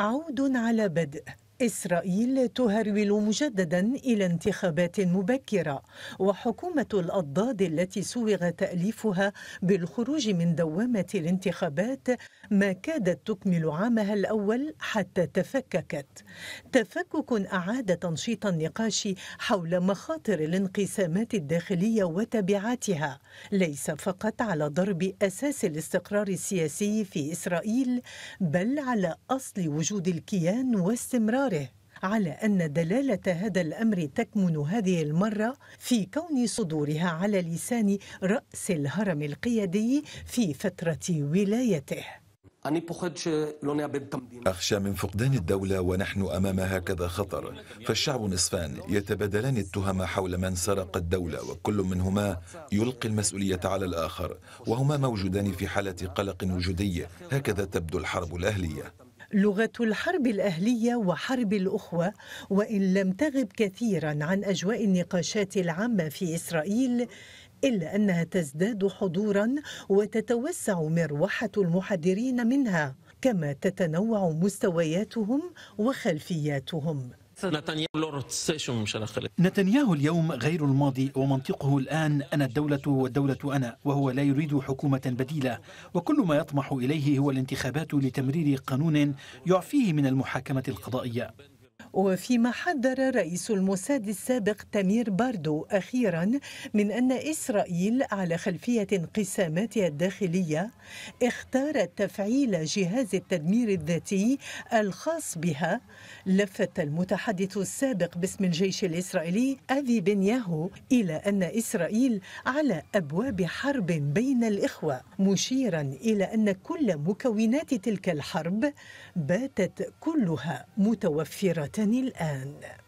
عود على بدء إسرائيل تهرول مجددا إلى انتخابات مبكرة وحكومة الأضداد التي سوغ تأليفها بالخروج من دوامة الانتخابات ما كادت تكمل عامها الأول حتى تفككت تفكك أعاد تنشيط النقاش حول مخاطر الانقسامات الداخلية وتبعاتها ليس فقط على ضرب أساس الاستقرار السياسي في إسرائيل بل على أصل وجود الكيان واستمرار إصراره على أن دلالة هذا الأمر تكمن هذه المرة في كون صدورها على لسان رأس الهرم القيادي في فترة ولايته أخشى من فقدان الدولة ونحن أمام هكذا خطر فالشعب نصفان يتبادلان التهم حول من سرق الدولة وكل منهما يلقي المسؤولية على الآخر وهما موجودان في حالة قلق وجودي هكذا تبدو الحرب الأهلية لغة الحرب الأهلية وحرب الأخوة وإن لم تغب كثيرا عن أجواء النقاشات العامة في إسرائيل إلا أنها تزداد حضورا وتتوسع مروحة المحاضرين منها كما تتنوع مستوياتهم وخلفياتهم نتنياهو نتنياهو اليوم غير الماضي ومنطقه الآن أنا الدولة والدولة أنا وهو لا يريد حكومة بديلة وكل ما يطمح إليه هو الانتخابات لتمرير قانون يعفيه من المحاكمة القضائية وفيما حذر رئيس الموساد السابق تمير باردو أخيرا من أن إسرائيل على خلفية انقساماتها الداخلية اختارت تفعيل جهاز التدمير الذاتي الخاص بها لفت المتحدث السابق باسم الجيش الإسرائيلي أبي بنياهو إلى أن إسرائيل على أبواب حرب بين الإخوة مشيرا إلى أن كل مكونات تلك الحرب باتت كلها متوفرة الآن